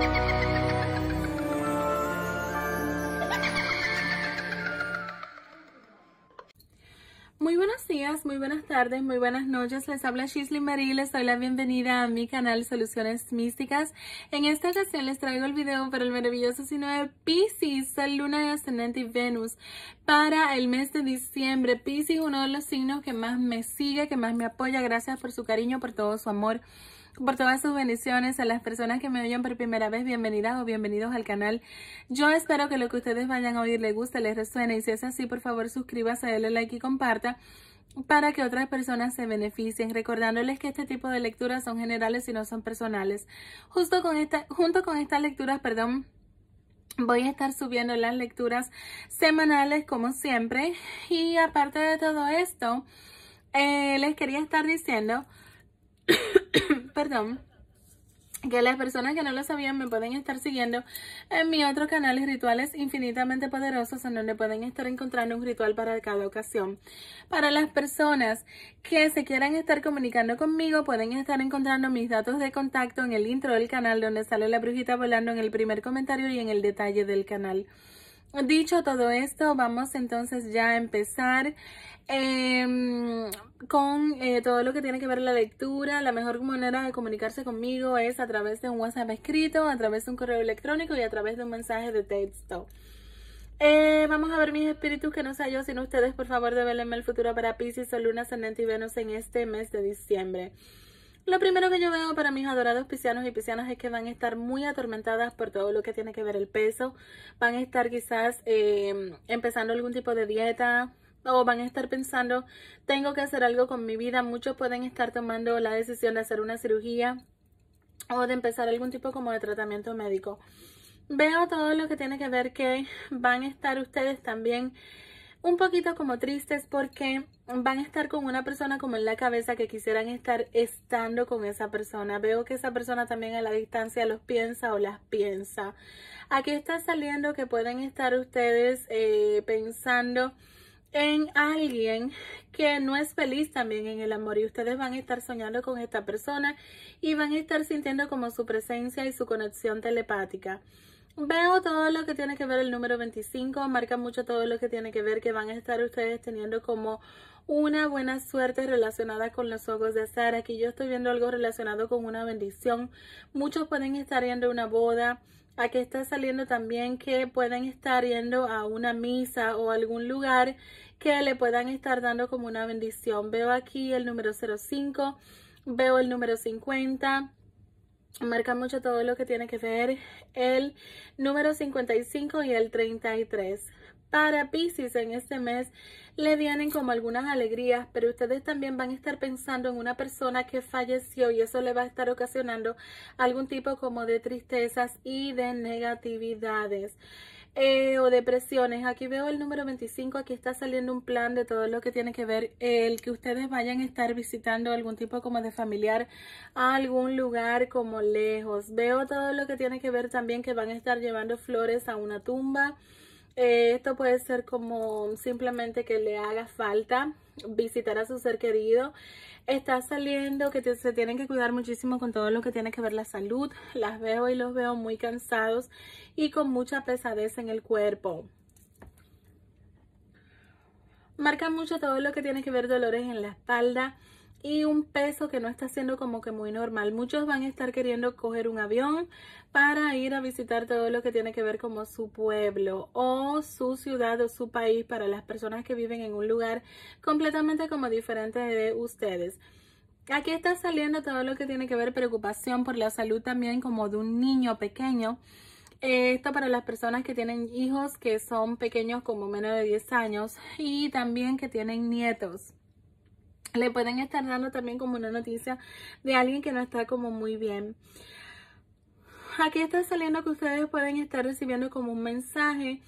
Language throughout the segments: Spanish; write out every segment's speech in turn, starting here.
thank you muy buenas tardes, muy buenas noches. Les habla Shisley Marie, les doy la bienvenida a mi canal Soluciones Místicas. En esta ocasión les traigo el video para el maravilloso signo de Pisces, La Luna de Ascendente y Venus. Para el mes de diciembre, Pisces uno de los signos que más me sigue, que más me apoya. Gracias por su cariño, por todo su amor por todas sus bendiciones a las personas que me oyen por primera vez, bienvenidas o bienvenidos al canal. Yo espero que lo que ustedes vayan a oír les guste, les resuene y si es así, por favor suscríbase, denle like y comparta para que otras personas se beneficien, recordándoles que este tipo de lecturas son generales y no son personales. Justo con junto con estas lecturas, perdón, Voy a estar subiendo las lecturas semanales como siempre. Y aparte de todo esto, eh, les quería estar diciendo, perdón, que las personas que no lo sabían me pueden estar siguiendo en mi otro canal Rituales Infinitamente Poderosos en donde pueden estar encontrando un ritual para cada ocasión. Para las personas que se quieran estar comunicando conmigo pueden estar encontrando mis datos de contacto en el intro del canal donde sale la brujita volando en el primer comentario y en el detalle del canal. Dicho todo esto, vamos entonces ya a empezar em, con eh, todo lo que tiene que ver la lectura. La mejor manera de comunicarse conmigo es a través de un WhatsApp escrito, a través de un correo electrónico y a través de un mensaje de texto. Eh, vamos a ver mis espíritus que no sea yo, sino ustedes, por favor, develenme el futuro para Pisces, Sol, Luna, Ascendente y Venus en este mes de diciembre. Lo primero que yo veo para mis adorados piscianos y piscianas es que van a estar muy atormentadas por todo lo que tiene que ver el peso. Van a estar quizás em, empezando algún tipo de dieta, o van a estar pensando, tengo que hacer algo con mi vida. Muchos pueden estar tomando la decisión de hacer una cirugía o de empezar algún tipo como de tratamiento médico. Veo todo lo que tiene que ver que van a estar ustedes también un poquito como tristes porque van a estar con una persona como en la cabeza que quisieran estar estando con esa persona. Veo que esa persona también a la distancia los piensa o las piensa. Aquí está saliendo que pueden estar ustedes eh, pensando en alguien que no es feliz también en el amor y ustedes van a estar soñando con esta persona y van a estar sintiendo como su presencia y su conexión telepática. Veo todo lo que tiene que ver el número 25, marca mucho todo lo que tiene que ver que van a estar ustedes teniendo como una buena suerte relacionada con los ojos de Sara. Aquí yo estoy viendo algo relacionado con una bendición. Muchos pueden estar yendo a una boda. Aquí está saliendo también que pueden estar yendo a una misa o algún lugar que le puedan estar dando como una bendición. Veo aquí el número 05, veo el número 50 marca mucho todo lo que tiene que ver el número 55 y el 33. Para Pisces en este mes le vienen como algunas alegrías, pero ustedes también van a estar pensando en una persona que falleció y eso le va a estar ocasionando algún tipo como de tristezas y de negatividades. Eh, o depresiones. Aquí veo el número 25, aquí está saliendo un plan de todo lo que tiene que ver el que ustedes vayan a estar visitando algún tipo como de familiar a algún lugar como lejos. Veo todo lo que tiene que ver también que van a estar llevando flores a una tumba. Eh, esto puede ser como simplemente que le haga falta visitar a su ser querido. Está saliendo que se tienen que cuidar muchísimo con todo lo que tiene que ver la salud. Las veo y los veo muy cansados y con mucha pesadez en el cuerpo. Marca mucho todo lo que tiene que ver dolores en la espalda y un peso que no está siendo como que muy normal. Muchos van a estar queriendo coger un avión para ir a visitar todo lo que tiene que ver como su pueblo o su ciudad o su país para las personas que viven en un lugar completamente como diferente de ustedes. Aquí está saliendo todo lo que tiene que ver preocupación por la salud también como de un niño pequeño. Eh, esto para las personas que tienen hijos que son pequeños como menos de 10 años y también que tienen nietos le pueden estar dando también como una noticia de alguien que no está como muy bien. Aquí está saliendo que ustedes pueden estar recibiendo como un mensaje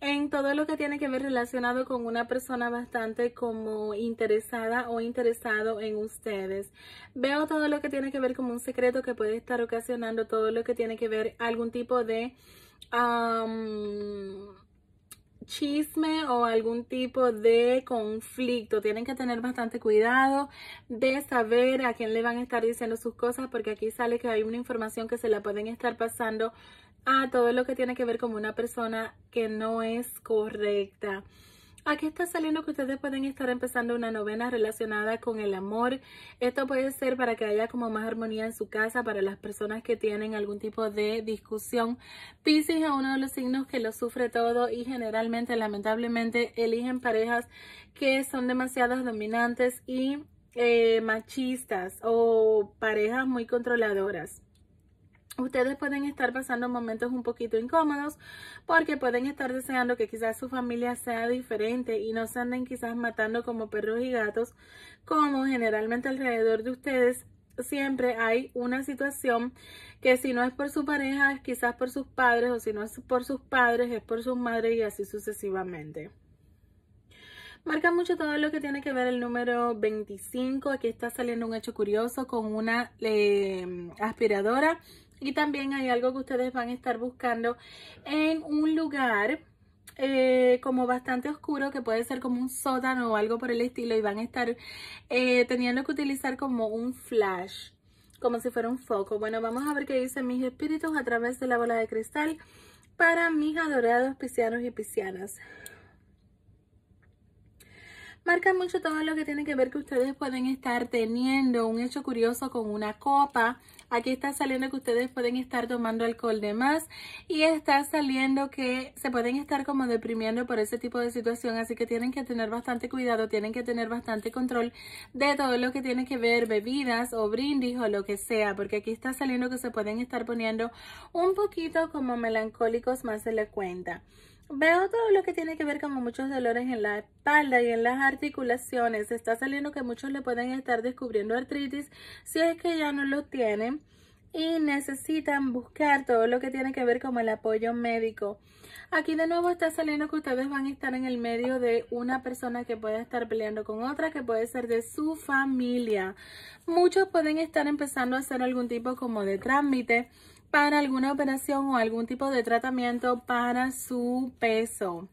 en todo lo que tiene que ver relacionado con una persona bastante como interesada o interesado en ustedes. Veo todo lo que tiene que ver como un secreto que puede estar ocasionando todo lo que tiene que ver algún tipo de chisme o algún tipo de conflicto. Tienen que tener bastante cuidado de saber a quién le van a estar diciendo sus cosas porque aquí sale que hay una información que se la pueden estar pasando a todo lo que tiene que ver con una persona que no es correcta. Aquí está saliendo que ustedes pueden estar empezando una novena relacionada con el amor. Esto puede ser para que haya como más armonía en su casa, para las personas que tienen algún tipo de discusión. Pisces es uno de los signos que lo sufre todo y generalmente, lamentablemente, eligen parejas que son demasiado dominantes y eh, machistas o parejas muy controladoras. Ustedes pueden estar pasando momentos un poquito incómodos porque pueden estar deseando que quizás su familia sea diferente y no se anden quizás matando como perros y gatos, como generalmente alrededor de ustedes siempre hay una situación que si no es por su pareja es quizás por sus padres o si no es por sus padres es por sus madres y así sucesivamente. Marca mucho todo lo que tiene que ver el número 25. Aquí está saliendo un hecho curioso con una eh, aspiradora y también hay algo que ustedes van a estar buscando en un lugar eh, como bastante oscuro que puede ser como un sótano o algo por el estilo y van a estar eh, teniendo que utilizar como un flash, como si fuera un foco. Bueno, vamos a ver qué dicen mis espíritus a través de la bola de cristal para mis adorados piscianos y piscianas marca mucho todo lo que tiene que ver que ustedes pueden estar teniendo un hecho curioso con una copa Aquí está saliendo que ustedes pueden estar tomando alcohol de más y está saliendo que se pueden estar como deprimiendo por ese tipo de situación. Así que tienen que tener bastante cuidado, tienen que tener bastante control de todo lo que tiene que ver bebidas o brindis o lo que sea. Porque aquí está saliendo que se pueden estar poniendo un poquito como melancólicos más se la cuenta. Veo todo lo que tiene que ver con muchos dolores en la espalda y en las articulaciones. Está saliendo que muchos le pueden estar descubriendo artritis si es que ya no lo tienen y necesitan buscar todo lo que tiene que ver con el apoyo médico. Aquí de nuevo está saliendo que ustedes van a estar en el medio de una persona que puede estar peleando con otra, que puede ser de su familia. Muchos pueden estar empezando a hacer algún tipo como de trámite para alguna operación o algún tipo de tratamiento para su peso.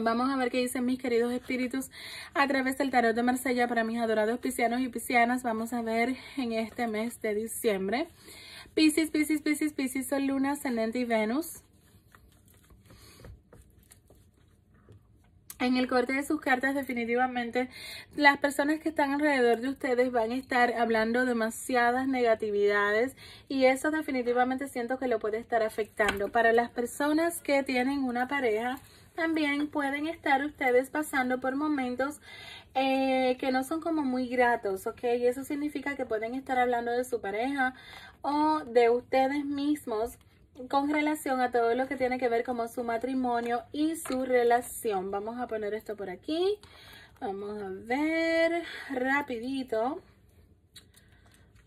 Vamos a ver qué dicen mis queridos espíritus a través del tarot de Marsella para mis adorados piscianos y piscianas. Vamos a ver en este mes de diciembre. Piscis, Piscis, Piscis, Piscis, Son Luna, Ascendente y Venus. En el corte de sus cartas definitivamente las personas que están alrededor de ustedes van a estar hablando demasiadas negatividades y eso definitivamente siento que lo puede estar afectando. Para las personas que tienen una pareja también pueden estar ustedes pasando por momentos eh, que no son como muy gratos, ¿ok? Y eso significa que pueden estar hablando de su pareja o de ustedes mismos con relación a todo lo que tiene que ver como su matrimonio y su relación. Vamos a poner esto por aquí. Vamos a ver rapidito.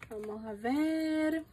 Vamos a ver.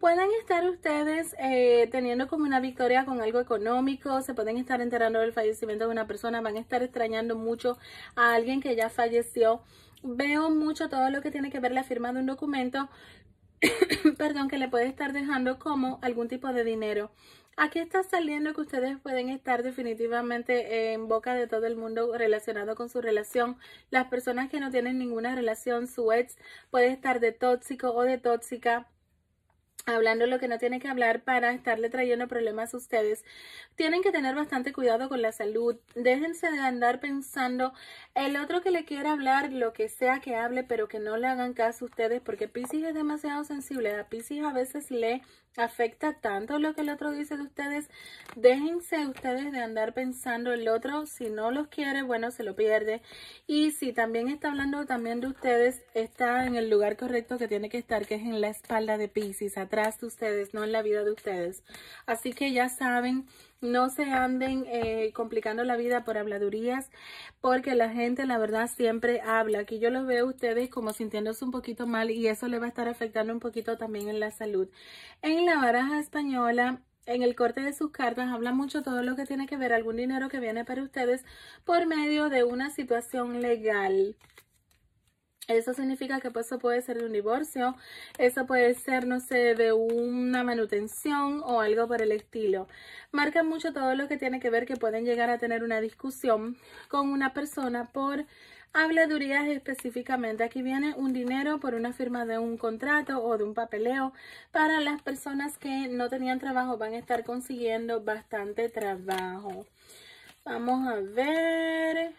Pueden estar ustedes eh, teniendo como una victoria con algo económico, se pueden estar enterando del fallecimiento de una persona, van a estar extrañando mucho a alguien que ya falleció. Veo mucho todo lo que tiene que ver la firma de un documento, perdón, que le puede estar dejando como algún tipo de dinero. Aquí está saliendo que ustedes pueden estar definitivamente en boca de todo el mundo relacionado con su relación. Las personas que no tienen ninguna relación, su ex puede estar de tóxico o de tóxica hablando lo que no tiene que hablar para estarle trayendo problemas a ustedes. Tienen que tener bastante cuidado con la salud. Déjense de andar pensando el otro que le quiera hablar, lo que sea que hable, pero que no le hagan caso a ustedes porque Piscis es demasiado sensible. A Pisces a veces le afecta tanto lo que el otro dice de ustedes. Déjense ustedes de andar pensando el otro, si no los quiere, bueno, se lo pierde. Y si también está hablando también de ustedes, está en el lugar correcto que tiene que estar, que es en la espalda de Pisces, atrás de ustedes, no en la vida de ustedes. Así que ya saben no se anden eh, complicando la vida por habladurías, porque la gente, la verdad, siempre habla. Aquí yo los veo a ustedes como sintiéndose un poquito mal y eso le va a estar afectando un poquito también en la salud. En la baraja española, en el corte de sus cartas, habla mucho todo lo que tiene que ver algún dinero que viene para ustedes por medio de una situación legal. Eso significa que pues, eso puede ser de un divorcio, eso puede ser, no sé, de una manutención o algo por el estilo. Marca mucho todo lo que tiene que ver que pueden llegar a tener una discusión con una persona por habladurías específicamente. Aquí viene un dinero por una firma de un contrato o de un papeleo. Para las personas que no tenían trabajo van a estar consiguiendo bastante trabajo. Vamos a ver.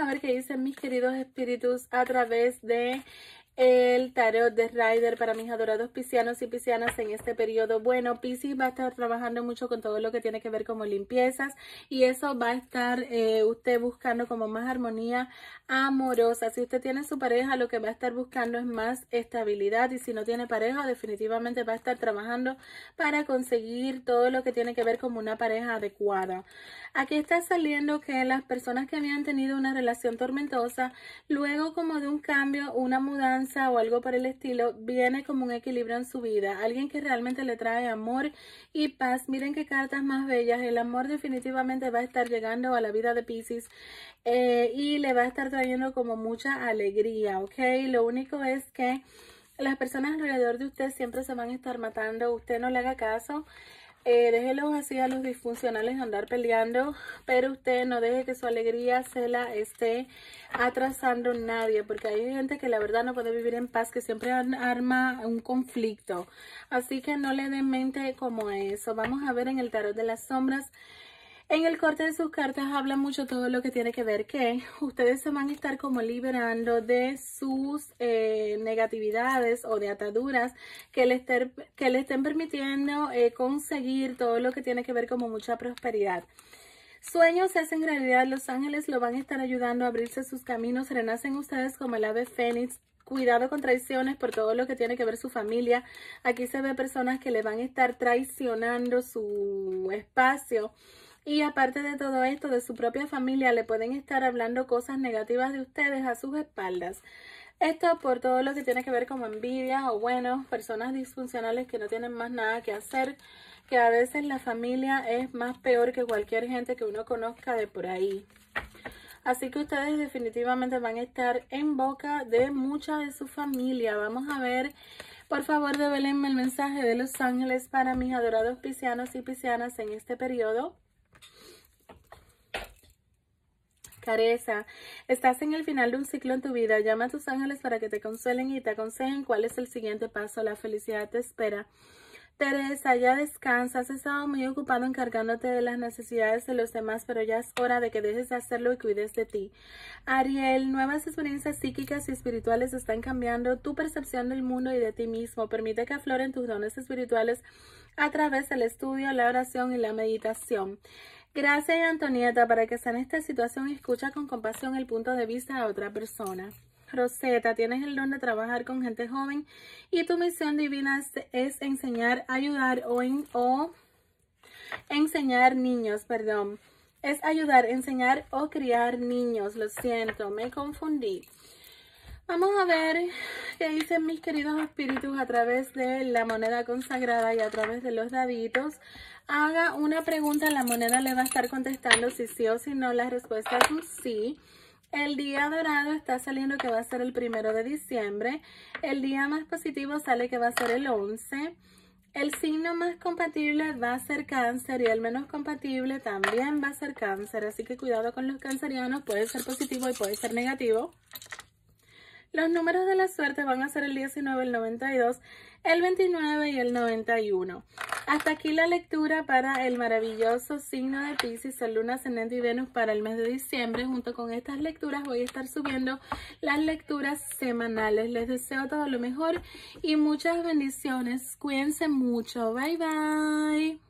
a ver qué dicen mis queridos espíritus a través de el tarot de Rider para mis adorados piscianos y piscianas en este periodo. Bueno, Piscis va a estar trabajando mucho con todo lo que tiene que ver como limpiezas y eso va a estar eh, usted buscando como más armonía amorosa. Si usted tiene su pareja, lo que va a estar buscando es más estabilidad y si no tiene pareja, definitivamente va a estar trabajando para conseguir todo lo que tiene que ver como una pareja adecuada. Aquí está saliendo que las personas que habían tenido una relación tormentosa, luego como de un cambio, una mudanza, o algo por el estilo, viene como un equilibrio en su vida. Alguien que realmente le trae amor y paz. Miren qué cartas más bellas. El amor definitivamente va a estar llegando a la vida de Pisces eh, y le va a estar trayendo como mucha alegría, ¿ok? Lo único es que las personas alrededor de usted siempre se van a estar matando. Usted no le haga caso. Eh, así a los disfuncionales andar peleando, pero usted no deje que su alegría se la esté atrasando nadie, porque hay gente que la verdad no puede vivir en paz, que siempre arma un conflicto. Así que no le den mente como eso. Vamos a ver en el tarot de las sombras en el corte de sus cartas habla mucho todo lo que tiene que ver que ustedes se van a estar como liberando de sus eh, negatividades o de ataduras que le, estén, que le estén permitiendo eh, conseguir todo lo que tiene que ver como mucha prosperidad. Sueños se hacen realidad, los ángeles lo van a estar ayudando a abrirse sus caminos, renacen ustedes como el ave fénix, cuidado con traiciones por todo lo que tiene que ver su familia. Aquí se ve personas que le van a estar traicionando su espacio y aparte de todo esto, de su propia familia le pueden estar hablando cosas negativas de ustedes a sus espaldas. Esto por todo lo que tiene que ver como envidia o bueno, personas disfuncionales que no tienen más nada que hacer, que a veces la familia es más peor que cualquier gente que uno conozca de por ahí. Así que ustedes definitivamente van a estar en boca de mucha de su familia. Vamos a ver, por favor, develenme el mensaje de los ángeles para mis adorados piscianos y piscianas en este periodo. Teresa, estás en el final de un ciclo en tu vida. Llama a tus ángeles para que te consuelen y te aconsejen cuál es el siguiente paso. La felicidad te espera. Teresa, ya descansa. Has estado muy ocupado encargándote de las necesidades de los demás, pero ya es hora de que dejes de hacerlo y cuides de ti. Ariel, nuevas experiencias psíquicas y espirituales están cambiando tu percepción del mundo y de ti mismo. Permite que afloren tus dones espirituales a través del estudio, la oración y la meditación. Gracias, Antonieta, para que sea en esta situación escucha con compasión el punto de vista de otra persona. Roseta, tienes el don de trabajar con gente joven y tu misión divina es, enseñar, ayudar o enseñar niños, perdón. Es ayudar, enseñar o criar niños. Lo siento, me confundí. Vamos a ver qué dicen mis queridos espíritus a través de la moneda consagrada y a través de los daditos. Haga una pregunta, la moneda le va a estar contestando si sí o si no. La respuesta es un sí. El día dorado está saliendo que va a ser el primero de diciembre. El día más positivo sale que va a ser el 11. El signo más compatible va a ser cáncer y el menos compatible también va a ser cáncer. Así que cuidado con los cancerianos, puede ser positivo y puede ser negativo. Los números de la suerte van a ser el 19, el 92, el 29 y el 91. Hasta aquí la lectura para el maravilloso signo de Pisces, el Luna, Ascendente y Venus para el mes de diciembre. Junto con estas lecturas voy a estar subiendo las lecturas semanales. Les deseo todo lo mejor y muchas bendiciones. Cuídense mucho. Bye, bye.